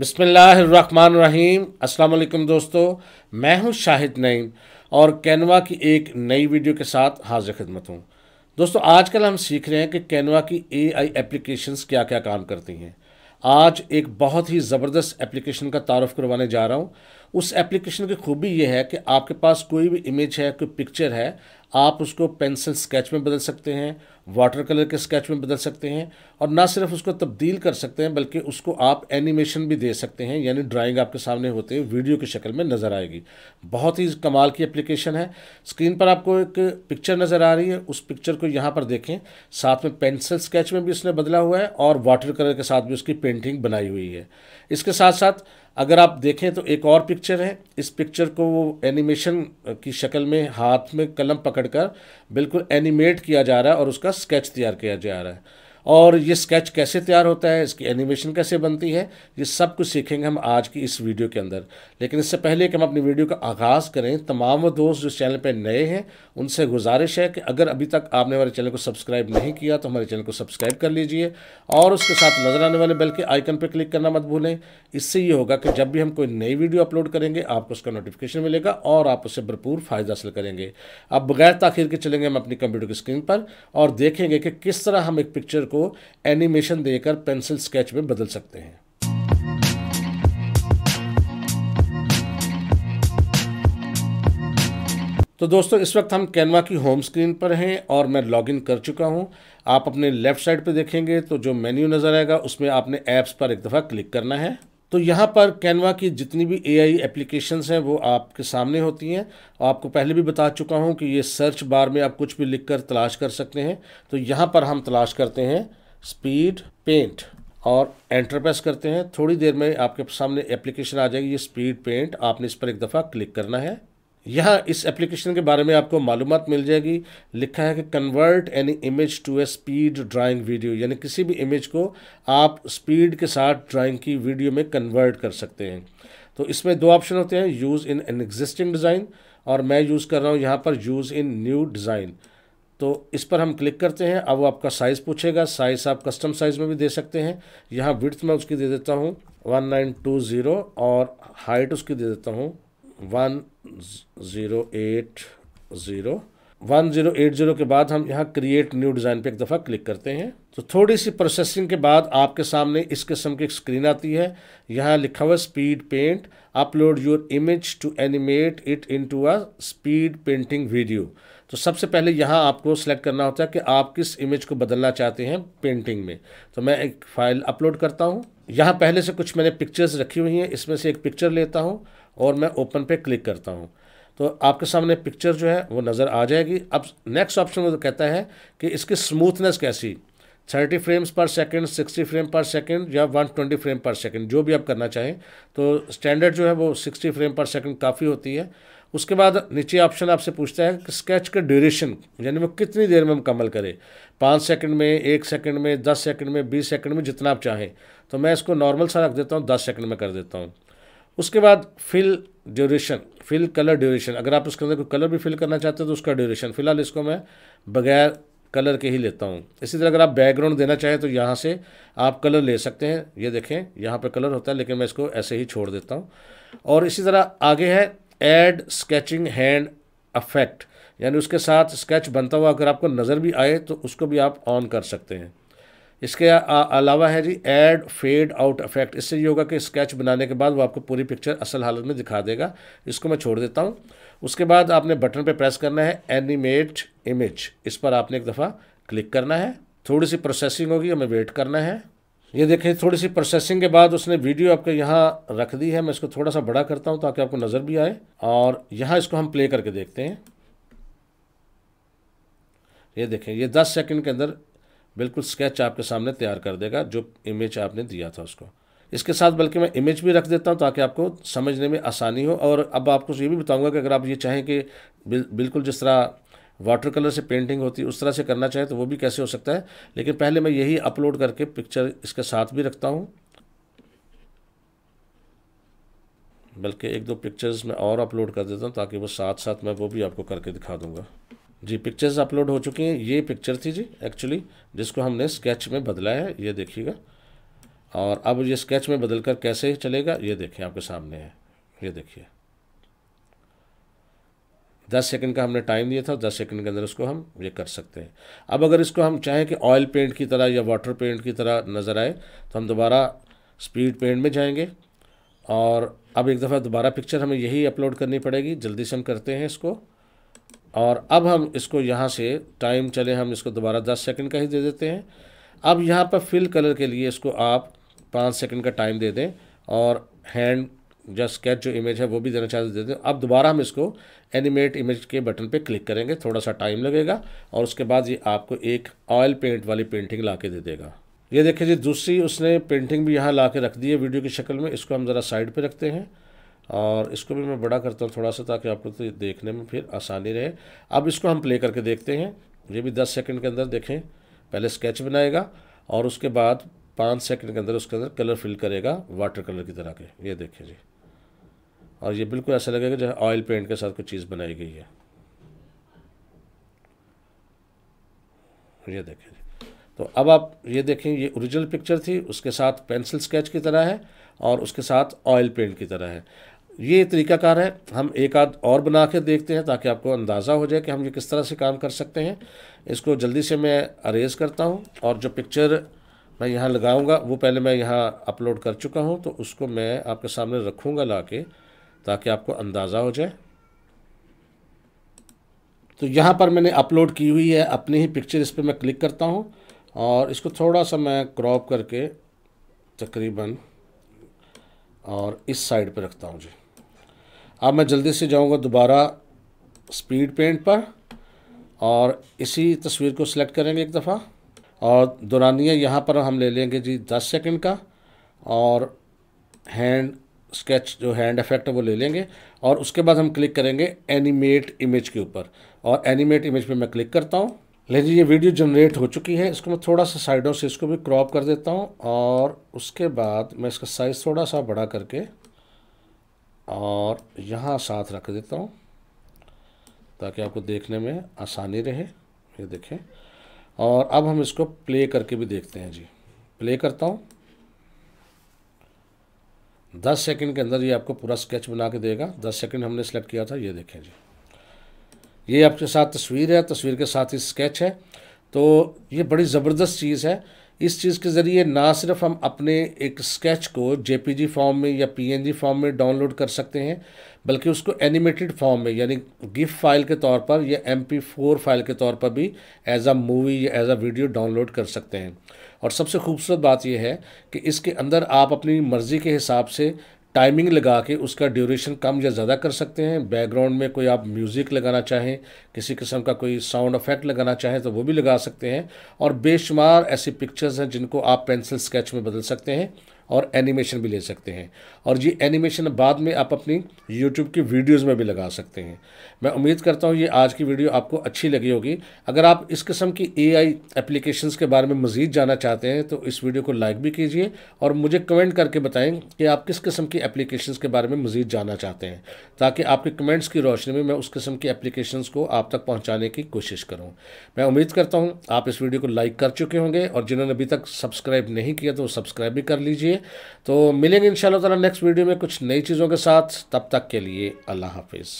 बिसमीम अल्लाम दोस्तों मैं हूं शाहिद नईम और कैनवा की एक नई वीडियो के साथ हाजिर खिदमत हूं दोस्तों आजकल हम सीख रहे हैं कि कैनवा की एआई एप्लीकेशंस क्या क्या काम करती हैं आज एक बहुत ही ज़बरदस्त एप्लीकेशन का तारफ़ करवाने जा रहा हूं उस एप्लीकेशन की खूबी ये है कि आपके पास कोई भी इमेज है कोई पिक्चर है आप उसको पेंसिल स्केच में बदल सकते हैं वाटर कलर के स्केच में बदल सकते हैं और ना सिर्फ उसको तब्दील कर सकते हैं बल्कि उसको आप एनिमेशन भी दे सकते हैं यानी ड्राइंग आपके सामने होते हुए वीडियो की शक्ल में नज़र आएगी बहुत ही कमाल की एप्लीकेशन है स्क्रीन पर आपको एक पिक्चर नज़र आ रही है उस पिक्चर को यहाँ पर देखें साथ में पेंसिल स्केच में भी उसने बदला हुआ है और वाटर कलर के साथ भी उसकी पेंटिंग बनाई हुई है इसके साथ साथ अगर आप देखें तो एक और पिक्चर है इस पिक्चर को वो एनिमेशन की शक्ल में हाथ में कलम पकड़कर बिल्कुल एनिमेट किया जा रहा है और उसका स्केच तैयार किया जा रहा है और ये स्केच कैसे तैयार होता है इसकी एनिमेशन कैसे बनती है ये सब कुछ सीखेंगे हम आज की इस वीडियो के अंदर लेकिन इससे पहले कि हम अपनी वीडियो का आगाज़ करें तमाम वो दोस्त जो चैनल पर नए हैं उनसे गुजारिश है कि अगर अभी तक आपने हमारे चैनल को सब्सक्राइब नहीं किया तो हमारे चैनल को सब्सक्राइब कर लीजिए और उसके साथ नज़र आने वाले बेल के आइकन पर क्लिक करना मत भूलें इससे ये होगा कि जब भी हम कोई नई वीडियो अपलोड करेंगे आपको उसका नोटिफिकेशन मिलेगा और आप उससे भरपूर फ़ायदा हासिल करेंगे अब बगैर ताखिर के चलेंगे हम अपनी कंप्यूटर की स्क्रीन पर और देखेंगे कि किस तरह हम एक पिक्चर को एनिमेशन देकर पेंसिल स्केच में बदल सकते हैं तो दोस्तों इस वक्त हम कैनवा की होम स्क्रीन पर हैं और मैं लॉगिन कर चुका हूं आप अपने लेफ़्ट साइड पर देखेंगे तो जो मेन्यू नज़र आएगा उसमें आपने ऐप्स पर एक दफ़ा क्लिक करना है तो यहाँ पर कैनवा की जितनी भी एआई एप्लीकेशंस हैं वो आपके सामने होती हैं आपको पहले भी बता चुका हूँ कि ये सर्च बार में आप कुछ भी लिख कर तलाश कर सकते हैं तो यहाँ पर हम तलाश करते हैं स्पीड पेंट और एंटर प्रेस करते हैं थोड़ी देर में आपके सामने एप्लीकेशन आ जाएगी ये स्पीड पेंट आपने इस पर एक दफ़ा क्लिक करना है यहाँ इस एप्लीकेशन के बारे में आपको मालूम मिल जाएगी लिखा है कि convert any image to a speed drawing video यानी किसी भी इमेज को आप स्पीड के साथ ड्राइंग की वीडियो में कन्वर्ट कर सकते हैं तो इसमें दो ऑप्शन होते हैं use in an existing design और मैं यूज़ कर रहा हूँ यहाँ पर यूज़ इन न्यू डिज़ाइन तो इस पर हम क्लिक करते हैं अब वो आपका साइज़ पूछेगा साइज़ आप कस्टम साइज़ में भी दे सकते हैं यहाँ विड्थ मैं उसकी दे देता हूँ ज़ीरो और हाइट उसकी दे देता हूँ one zero eight zero one zero eight zero के बाद हम यहाँ क्रिएट न्यू डिज़ाइन पे एक दफ़ा क्लिक करते हैं तो थोड़ी सी प्रोसेसिंग के बाद आपके सामने इस किस्म की स्क्रीन आती है यहाँ लिखा हुआ speed paint upload your image to animate it into a speed painting video तो सबसे पहले यहाँ आपको सेलेक्ट करना होता है कि आप किस इमेज को बदलना चाहते हैं पेंटिंग में तो मैं एक फ़ाइल अपलोड करता हूँ यहाँ पहले से कुछ मैंने पिक्चर्स रखी हुई हैं इसमें से एक पिक्चर लेता हूँ और मैं ओपन पे क्लिक करता हूँ तो आपके सामने पिक्चर जो है वो नज़र आ जाएगी अब नेक्स्ट ऑप्शन में तो कहता है कि इसकी स्मूथनेस कैसी thirty frames per second sixty frame per second या one twenty frame per second जो भी आप करना चाहें तो स्टैंडर्ड जो है वो सिक्सटी फ्रेम पर सेकंड काफ़ी होती है उसके बाद नीचे ऑप्शन आपसे पूछता है कि स्केच का ड्यूरेशन यानी वो कितनी देर में मुकम्मल करें पाँच सेकंड में एक सेकंड में दस सेकंड में बीस सेकंड में जितना आप चाहें तो मैं इसको नॉर्मल सा रख देता हूँ दस सेकंड में कर देता हूँ उसके बाद fill duration fill colour duration अगर आप उसके अंदर कोई कलर भी फिल करना चाहते हो तो उसका ड्यूरेशन फ़िलहाल इसको मैं बगैर कलर के ही लेता हूँ इसी तरह अगर आप बैकग्राउंड देना चाहें तो यहाँ से आप कलर ले सकते हैं ये देखें यहाँ पर कलर होता है लेकिन मैं इसको ऐसे ही छोड़ देता हूँ और इसी तरह आगे है एड स्केचिंग हैंड अफेक्ट यानी उसके साथ स्केच बनता हुआ अगर आपको नज़र भी आए तो उसको भी आप ऑन कर सकते हैं इसके अलावा है जी एड फेड आउट इफेक्ट इससे ये होगा कि स्केच बनाने के बाद वो आपको पूरी पिक्चर असल हालत में दिखा देगा इसको मैं छोड़ देता हूँ उसके बाद आपने बटन पे प्रेस करना है एनिमेट इमेज इस पर आपने एक दफ़ा क्लिक करना है थोड़ी सी प्रोसेसिंग होगी हमें वेट करना है ये देखें थोड़ी सी प्रोसेसिंग के बाद उसने वीडियो आपके यहाँ रख दी है मैं इसको थोड़ा सा बड़ा करता हूँ ताकि आपको नज़र भी आए और यहाँ इसको हम प्ले करके देखते हैं ये देखें ये दस सेकेंड के अंदर बिल्कुल स्केच आपके सामने तैयार कर देगा जो इमेज आपने दिया था उसको इसके साथ बल्कि मैं इमेज भी रख देता हूँ ताकि आपको समझने में आसानी हो और अब आपको ये भी बताऊँगा कि अगर आप ये चाहें कि बिल्कुल जिस तरह वाटर कलर से पेंटिंग होती है उस तरह से करना चाहें तो वो भी कैसे हो सकता है लेकिन पहले मैं यही अपलोड करके पिक्चर इसके साथ भी रखता हूँ बल्कि एक दो पिक्चर्स मैं और अपलोड कर देता हूँ ताकि वो साथ साथ मैं वो भी आपको करके दिखा दूँगा जी पिक्चर्स अपलोड हो चुकी हैं ये पिक्चर थी जी एक्चुअली जिसको हमने स्केच में बदला है ये देखिएगा और अब ये स्केच में बदल कर कैसे चलेगा ये देखिए आपके सामने है ये देखिए दस सेकंड का हमने टाइम दिया था दस सेकंड के अंदर उसको हम ये कर सकते हैं अब अगर इसको हम चाहें कि ऑयल पेंट की तरह या वाटर पेंट की तरह नज़र आए तो हम दोबारा स्पीड पेंट में जाएंगे और अब एक दफ़ा दोबारा पिक्चर हमें यही अपलोड करनी पड़ेगी जल्दी से हम करते हैं इसको और अब हम इसको यहाँ से टाइम चले हम इसको दोबारा दस सेकंड का ही दे देते हैं अब यहाँ पर फिल कलर के लिए इसको आप पाँच सेकंड का टाइम दे दें और हैंड जो स्केच जो इमेज है वो भी देना चाहते दे हैं अब दोबारा हम इसको एनिमेट इमेज के बटन पे क्लिक करेंगे थोड़ा सा टाइम लगेगा और उसके बाद ये आपको एक ऑयल पेंट वाली पेंटिंग ला के दे देगा ये देखिए जी दूसरी उसने पेंटिंग भी यहाँ ला के रख दी है वीडियो की शक्ल में इसको हम ज़रा साइड पर रखते हैं और इसको भी मैं बड़ा करता हूँ थोड़ा सा ताकि आपको तो देखने में फिर आसानी रहे अब इसको हम प्ले करके देखते हैं ये भी दस सेकंड के अंदर देखें पहले स्केच बनाएगा और उसके बाद पाँच सेकंड के अंदर उसके अंदर कलर फिल करेगा वाटर कलर की तरह के ये देखें जी और ये बिल्कुल ऐसा लगेगा जो ऑयल पेंट के साथ कोई चीज़ बनाई गई है ये देखें जी तो अब आप ये देखें ये ओरिजिनल पिक्चर थी उसके साथ पेंसिल स्केच की तरह है और उसके साथ ऑयल पेंट की तरह है ये तरीकाकार है हम एक आध और बना के देखते हैं ताकि आपको अंदाज़ा हो जाए कि हम ये किस तरह से काम कर सकते हैं इसको जल्दी से मैं अरेज़ करता हूँ और जो पिक्चर मैं यहाँ लगाऊंगा वो पहले मैं यहाँ अपलोड कर चुका हूँ तो उसको मैं आपके सामने रखूँगा ला के ताकि आपको अंदाज़ा हो जाए तो यहाँ पर मैंने अपलोड की हुई है अपनी ही पिक्चर इस पर मैं क्लिक करता हूँ और इसको थोड़ा सा मैं क्रॉप करके तकरीबन और इस साइड पर रखता हूँ जी अब मैं जल्दी से जाऊँगा दोबारा स्पीड पेंट पर और इसी तस्वीर को सिलेक्ट करेंगे एक दफ़ा और दुरानिया यहाँ पर हम ले लेंगे जी दस सेकंड का और हैंड स्केच जो हैंड इफेक्ट है वो ले लेंगे और उसके बाद हम क्लिक करेंगे एनिमेट इमेज के ऊपर और एनिमेट इमेज पे मैं क्लिक करता हूँ लेकिन ये वीडियो जनरेट हो चुकी है इसको मैं थोड़ा सा साइडों से इसको भी क्रॉप कर देता हूँ और उसके बाद मैं इसका साइज़ थोड़ा सा बड़ा करके और यहाँ साथ रख देता हूँ ताकि आपको देखने में आसानी रहे ये देखें और अब हम इसको प्ले करके भी देखते हैं जी प्ले करता हूँ दस सेकंड के अंदर ये आपको पूरा स्केच बना के देगा दस सेकंड हमने सेलेक्ट किया था ये देखें जी ये आपके साथ तस्वीर है तस्वीर के साथ ही स्केच है तो ये बड़ी ज़बरदस्त चीज़ है इस चीज़ के ज़रिए ना सिर्फ हम अपने एक स्केच को जे फॉर्म में या पी फॉर्म में डाउनलोड कर सकते हैं बल्कि उसको एनिमेटेड फॉर्म में यानी गिफ्ट फाइल के तौर पर या एम पी फोर फाइल के तौर पर भी एज अ मूवी या एज अ वीडियो डाउनलोड कर सकते हैं और सबसे खूबसूरत बात यह है कि इसके अंदर आप अपनी मर्ज़ी के हिसाब से टाइमिंग लगा के उसका ड्यूरेशन कम या ज़्यादा कर सकते हैं बैकग्राउंड में कोई आप म्यूज़िक लगाना चाहें किसी किस्म का कोई साउंड इफेक्ट लगाना चाहें तो वो भी लगा सकते हैं और बेशुमार ऐसी पिक्चर्स हैं जिनको आप पेंसिल स्केच में बदल सकते हैं और एनिमेशन भी ले सकते हैं और ये एनिमेशन बाद में आप अपनी यूट्यूब की वीडियोस में भी लगा सकते हैं मैं उम्मीद करता हूँ ये आज की वीडियो आपको अच्छी लगी होगी अगर आप इस किस्म की ए आई के बारे में मज़ीद जानना चाहते हैं तो इस वीडियो को लाइक भी कीजिए और मुझे कमेंट करके बताएँ कि आप किस किस्म की एप्लीकेशन के बारे में मज़ीद जानना चाहते हैं ताकि आपके कमेंट्स की रोशनी में मैं उस किस्म की एप्लीकेशन को आप तक पहुँचाने की कोशिश करूँ मैं उम्मीद करता हूँ आप इस वीडियो को लाइक कर चुके होंगे और जिन्होंने अभी तक सब्सक्राइब नहीं किया तो सब्सक्राइब भी कर लीजिए लिए तो मिलेंगे इन ताला नेक्स्ट वीडियो में कुछ नई चीज़ों के साथ तब तक के लिए अल्लाह हाफिज़